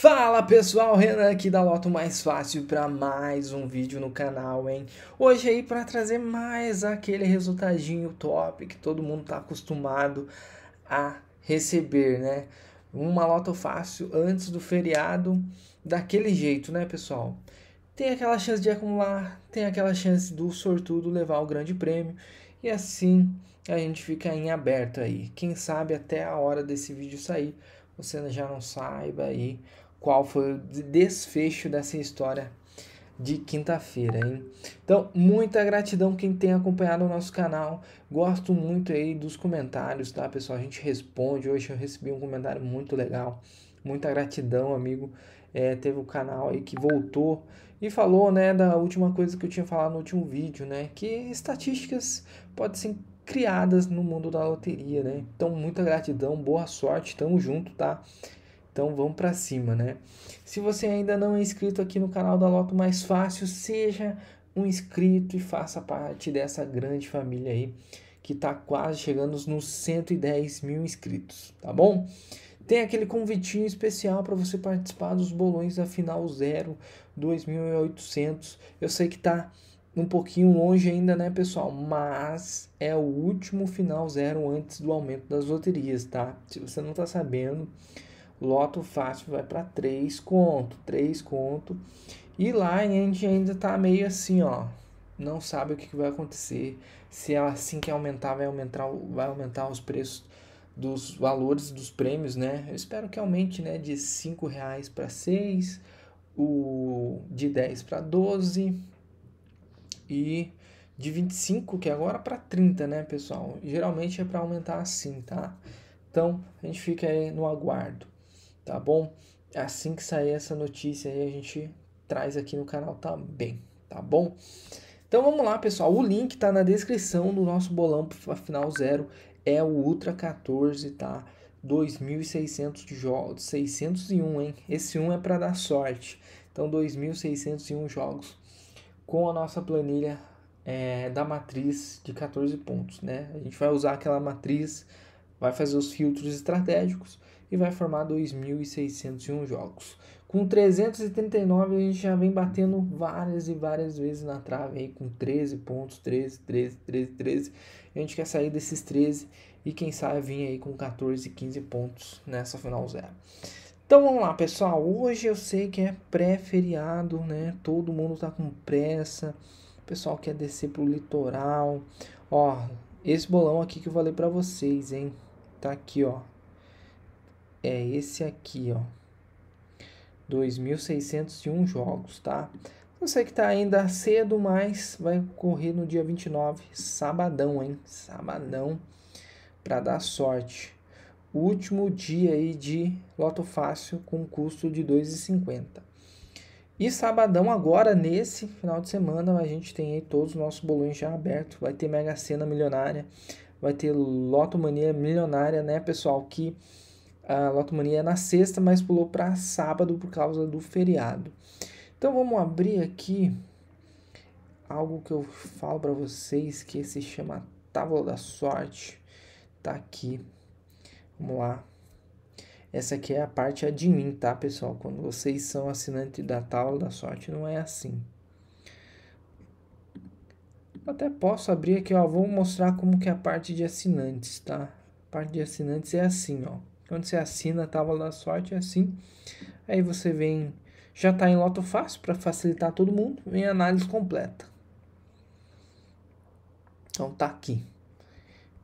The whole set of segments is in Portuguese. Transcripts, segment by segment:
Fala pessoal, Renan aqui da Loto Mais Fácil para mais um vídeo no canal, hein? Hoje aí para trazer mais aquele resultadinho top que todo mundo tá acostumado a receber, né? Uma Loto Fácil antes do feriado, daquele jeito, né pessoal? Tem aquela chance de acumular, tem aquela chance do sortudo levar o grande prêmio e assim a gente fica em aberto aí. Quem sabe até a hora desse vídeo sair, você já não saiba aí qual foi o desfecho dessa história de quinta-feira, hein? Então, muita gratidão quem tem acompanhado o nosso canal. Gosto muito aí dos comentários, tá, pessoal? A gente responde. Hoje eu recebi um comentário muito legal. Muita gratidão, amigo. É, teve o um canal aí que voltou e falou, né, da última coisa que eu tinha falado no último vídeo, né, que estatísticas podem ser criadas no mundo da loteria, né? Então, muita gratidão, boa sorte, tamo junto, tá? Então vamos para cima, né? Se você ainda não é inscrito aqui no canal da Loto Mais Fácil, seja um inscrito e faça parte dessa grande família aí que está quase chegando nos 110 mil inscritos, tá bom? Tem aquele convitinho especial para você participar dos bolões da Final Zero 2800. Eu sei que tá um pouquinho longe ainda, né, pessoal? Mas é o último Final Zero antes do aumento das loterias, tá? Se você não tá sabendo, Loto fácil vai para 3 conto, 3 conto. E lá a gente ainda tá meio assim, ó. Não sabe o que, vai acontecer. Se ela assim que aumentar, vai aumentar, vai aumentar os preços dos valores dos prêmios, né? Eu espero que aumente, né, de 5 reais para 6, o de 10 para 12 e de 25, que é agora para 30, né, pessoal? Geralmente é para aumentar assim, tá? Então, a gente fica aí no aguardo tá bom? É assim que sair essa notícia aí, a gente traz aqui no canal também, tá, tá bom? Então vamos lá, pessoal. O link tá na descrição do nosso bolão para final zero. É o Ultra 14, tá? 2.600 jogos, 601, hein? Esse 1 um é para dar sorte. Então 2.601 jogos com a nossa planilha é, da matriz de 14 pontos, né? A gente vai usar aquela matriz, vai fazer os filtros estratégicos e vai formar 2.601 jogos. Com 339 a gente já vem batendo várias e várias vezes na trave aí com 13 pontos, 13, 13, 13, 13. A gente quer sair desses 13 e quem sabe vir aí com 14, 15 pontos nessa final zero. Então vamos lá, pessoal. Hoje eu sei que é pré-feriado, né? Todo mundo tá com pressa. O pessoal quer descer pro litoral. Ó, esse bolão aqui que eu falei para vocês, hein? Tá aqui, ó é esse aqui, ó. 2.601 jogos, tá? não sei que tá ainda cedo, mas vai correr no dia 29, sabadão, hein? Sabadão, para dar sorte. Último dia aí de loto fácil com custo de 2,50. E sabadão agora, nesse final de semana, a gente tem aí todos os nossos bolões já aberto Vai ter Mega Sena Milionária, vai ter Loto Mania Milionária, né, pessoal? Que a lotomania é na sexta, mas pulou para sábado por causa do feriado. Então vamos abrir aqui algo que eu falo para vocês que se chama Tábua da Sorte. Tá aqui. Vamos lá. Essa aqui é a parte admin, tá, pessoal? Quando vocês são assinante da Tábua da Sorte, não é assim. até posso abrir aqui, ó. Vou mostrar como que é a parte de assinantes, tá? A parte de assinantes é assim, ó. Quando você assina tá a tábua da sorte, é assim. Aí você vem, já está em loto fácil para facilitar todo mundo, vem análise completa. Então tá aqui.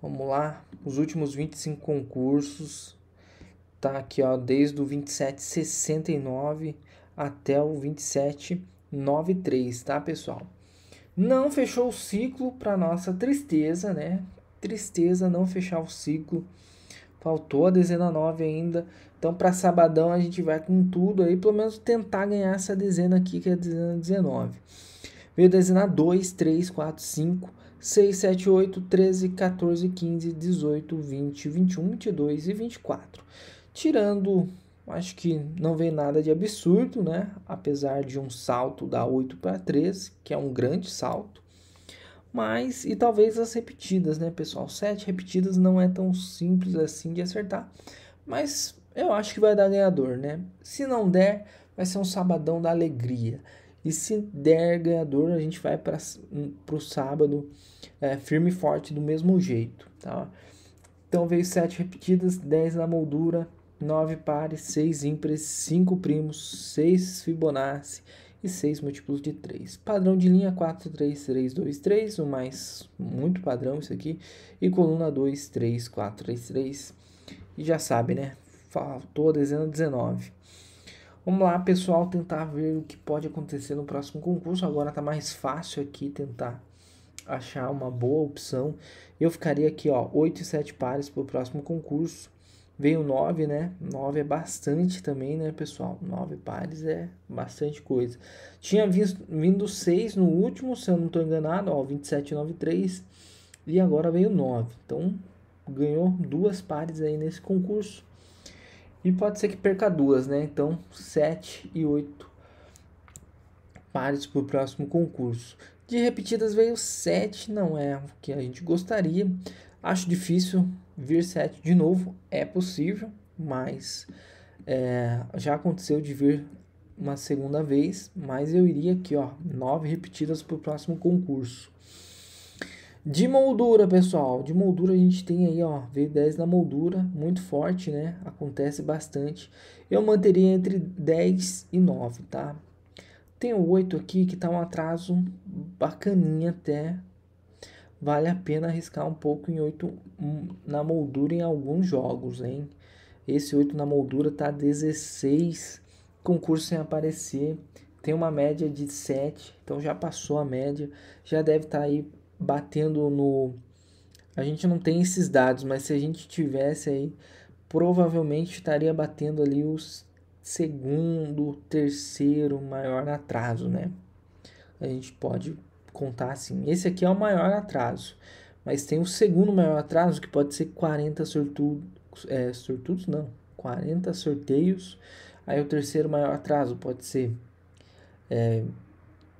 Vamos lá, os últimos 25 concursos. Tá aqui, ó, desde o 2769 até o 2793, tá, pessoal? Não fechou o ciclo para nossa tristeza, né? Tristeza não fechar o ciclo Faltou a dezena 9 ainda. Então, para sabadão, a gente vai com tudo aí, pelo menos tentar ganhar essa dezena aqui, que é a dezena 19. Veio a dezena 2, 3, 4, 5, 6, 7, 8, 13, 14, 15, 18, 20, 21, 22 e 24. Tirando, acho que não vem nada de absurdo, né? Apesar de um salto da 8 para 13, que é um grande salto mas e talvez as repetidas, né, pessoal? Sete repetidas não é tão simples assim de acertar, mas eu acho que vai dar ganhador, né? Se não der, vai ser um sabadão da alegria. E se der ganhador, a gente vai para hum, o sábado é, firme e forte do mesmo jeito, tá? Então veio sete repetidas, 10 na moldura, 9 pares, 6 ímpares, 5 primos, 6 Fibonacci, e 6 múltiplos de 3. Padrão de linha 4, 3, 3, 2, 3, o mais muito padrão isso aqui, e coluna 2, 3, 4, 3, 3, e já sabe, né? Faltou a dezena 19. Vamos lá, pessoal, tentar ver o que pode acontecer no próximo concurso. Agora tá mais fácil aqui tentar achar uma boa opção. Eu ficaria aqui, ó, 8 e 7 pares para o próximo concurso. Veio 9, né? 9 é bastante também, né, pessoal? 9 pares é bastante coisa. Tinha visto, vindo 6 no último, se eu não estou enganado, ó, 27, 9, 3. E agora veio 9. Então, ganhou duas pares aí nesse concurso. E pode ser que perca duas, né? Então, 7 e 8 pares para o próximo concurso. De repetidas veio 7, não é o que a gente gostaria. Acho difícil vir 7 de novo é possível, mas é, já aconteceu de vir uma segunda vez, mas eu iria aqui, ó, 9 repetidas para o próximo concurso. De moldura, pessoal, de moldura a gente tem aí, ó, veio 10 na moldura, muito forte, né? Acontece bastante. Eu manteria entre 10 e 9, tá? Tem o 8 aqui que tá um atraso bacaninha até, vale a pena arriscar um pouco em 8 na moldura em alguns jogos, hein? Esse 8 na moldura tá 16 concursos sem aparecer, tem uma média de 7, então já passou a média, já deve estar tá aí batendo no a gente não tem esses dados, mas se a gente tivesse aí, provavelmente estaria batendo ali os segundo, terceiro maior atraso, né? A gente pode contar assim, esse aqui é o maior atraso, mas tem o segundo maior atraso que pode ser 40 sortudos, é, sortudos não, 40 sorteios, aí o terceiro maior atraso pode ser é,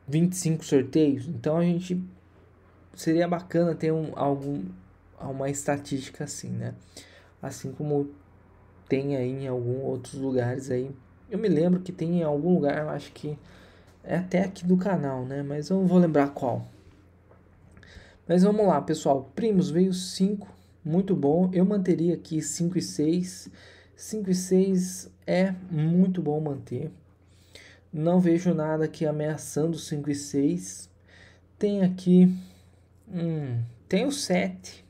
25 sorteios, então a gente seria bacana ter um, algum, uma estatística assim, né? Assim como tem aí em alguns outros lugares aí. Eu me lembro que tem em algum lugar, acho que é até aqui do canal, né? Mas eu não vou lembrar qual. Mas vamos lá, pessoal. Primos veio 5, muito bom. Eu manteria aqui 5 e 6. 5 e 6 é muito bom manter. Não vejo nada aqui ameaçando 5 e 6. Tem aqui. Hum, tem o 7.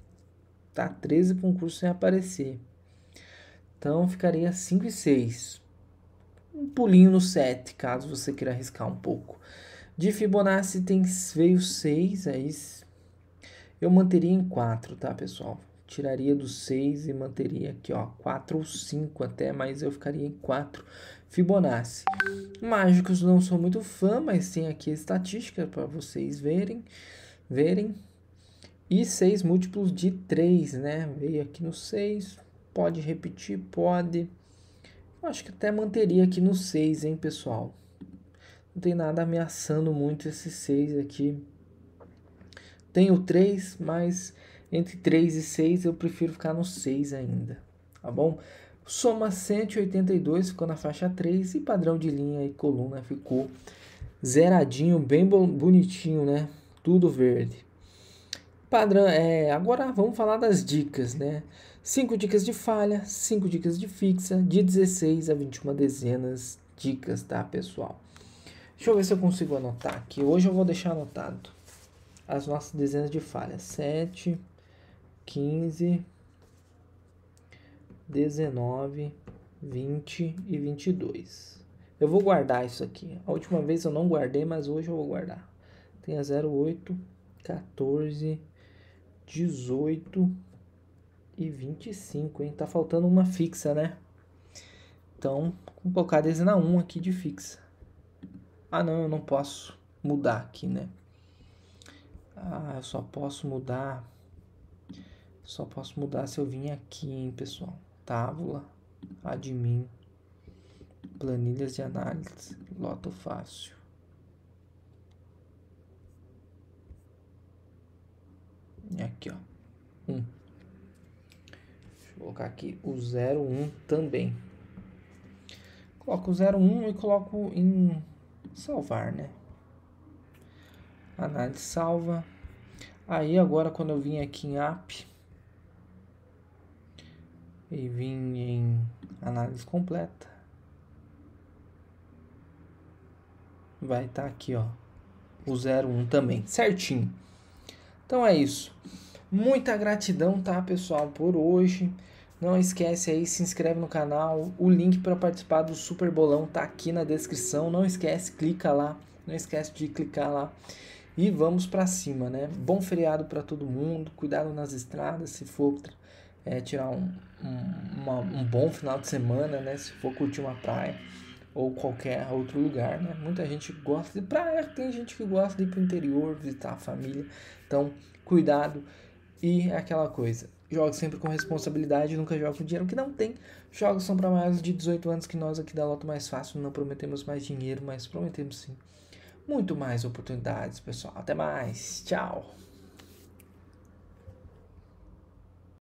Tá 13 concursos sem aparecer. Então ficaria 5 e 6 um pulinho no 7, caso você queira arriscar um pouco. De Fibonacci tem, veio 6, aí é eu manteria em 4, tá, pessoal? Tiraria do 6 e manteria aqui, ó, 4 ou 5 até, mas eu ficaria em 4 Fibonacci. Mágicos não sou muito fã, mas tem aqui a estatística para vocês verem, verem. E 6 múltiplos de 3, né? Veio aqui no 6, pode repetir, pode... Acho que até manteria aqui no 6, hein, pessoal? Não tem nada ameaçando muito esse 6 aqui. Tem o 3, mas entre 3 e 6 eu prefiro ficar no 6 ainda, tá bom? Soma 182 ficou na faixa 3 e padrão de linha e coluna ficou zeradinho, bem bonitinho, né? Tudo verde. Padrão, é, agora vamos falar das dicas, né? 5 dicas de falha, 5 dicas de fixa, de 16 a 21 dezenas dicas, tá, pessoal? Deixa eu ver se eu consigo anotar aqui. Hoje eu vou deixar anotado as nossas dezenas de falha. 7, 15, 19, 20 e 22. Eu vou guardar isso aqui. A última vez eu não guardei, mas hoje eu vou guardar. Tem a 08, 14, 18, e 25, hein? Tá faltando uma fixa, né? Então, vou colocar a dezena 1 aqui de fixa. Ah, não, eu não posso mudar aqui, né? Ah, eu só posso mudar... Só posso mudar se eu vir aqui, hein, pessoal? Tábula, admin, planilhas de análise, loto fácil. Aqui, ó. Um colocar aqui o 01 também. Coloco o 01 e coloco em salvar, né? Análise salva. Aí agora quando eu vim aqui em app e vim em análise completa, vai estar tá aqui, ó, o 01 também, certinho. Então é isso. Muita gratidão, tá, pessoal, por hoje. Não esquece aí, se inscreve no canal. O link para participar do Super Bolão tá aqui na descrição. Não esquece, clica lá. Não esquece de clicar lá. E vamos para cima, né? Bom feriado para todo mundo. Cuidado nas estradas, se for é, tirar um, um, uma, um bom final de semana, né? Se for curtir uma praia ou qualquer outro lugar, né? Muita gente gosta de praia, tem gente que gosta de ir para o interior, visitar a família. Então, cuidado e aquela coisa. Jogue sempre com responsabilidade, nunca jogue com dinheiro que não tem. Jogos são para maiores de 18 anos que nós aqui da Loto Mais Fácil não prometemos mais dinheiro, mas prometemos sim muito mais oportunidades, pessoal. Até mais. Tchau.